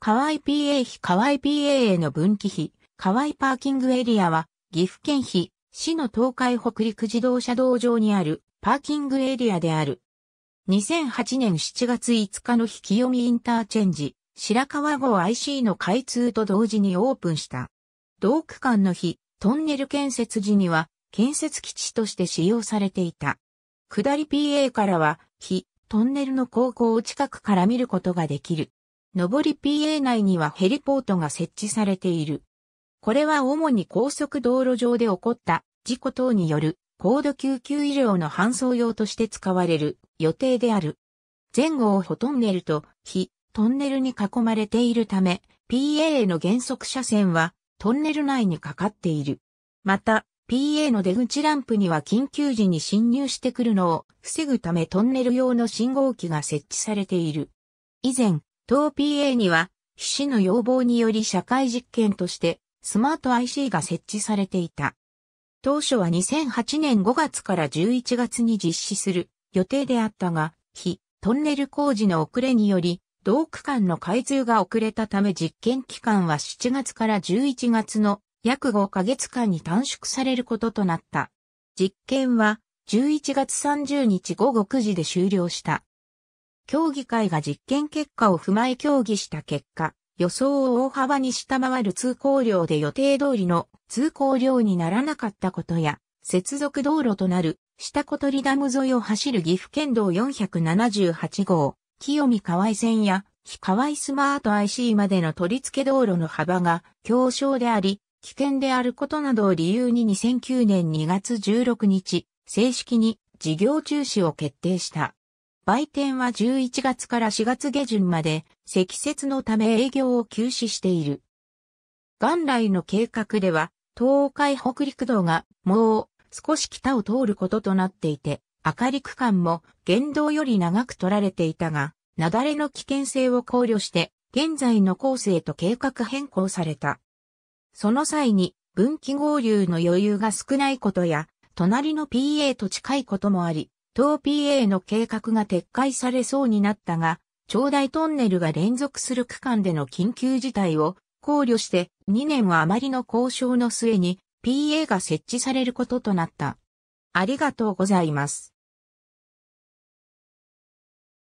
河合 PA 比河合 PA への分岐費、河合パーキングエリアは、岐阜県比、市の東海北陸自動車道上にある、パーキングエリアである。2008年7月5日の引き読みインターチェンジ、白川郷 IC の開通と同時にオープンした。同区間の日、トンネル建設時には、建設基地として使用されていた。下り PA からは、非、トンネルの高校近くから見ることができる。上り PA 内にはヘリポートが設置されている。これは主に高速道路上で起こった事故等による高度救急医療の搬送用として使われる予定である。前後をホトンネルと非トンネルに囲まれているため、PA の減速車線はトンネル内にかかっている。また、PA の出口ランプには緊急時に侵入してくるのを防ぐためトンネル用の信号機が設置されている。以前、当 PA には、皮死の要望により社会実験として、スマート IC が設置されていた。当初は2008年5月から11月に実施する予定であったが、非トンネル工事の遅れにより、同区間の開通が遅れたため実験期間は7月から11月の約5ヶ月間に短縮されることとなった。実験は11月30日午後9時で終了した。協議会が実験結果を踏まえ協議した結果、予想を大幅に下回る通行量で予定通りの通行量にならなかったことや、接続道路となる下小鳥ダム沿いを走る岐阜県道478号、清見河合線や非河合スマート IC までの取り付け道路の幅が狭小であり、危険であることなどを理由に2009年2月16日、正式に事業中止を決定した。売店は11月から4月下旬まで積雪のため営業を休止している。元来の計画では、東海北陸道がもう少し北を通ることとなっていて、明り区間も原道より長く取られていたが、雪崩の危険性を考慮して、現在の構成と計画変更された。その際に、分岐合流の余裕が少ないことや、隣の PA と近いこともあり、東 PA の計画が撤回されそうになったが、長大トンネルが連続する区間での緊急事態を考慮して2年は余りの交渉の末に PA が設置されることとなった。ありがとうございます。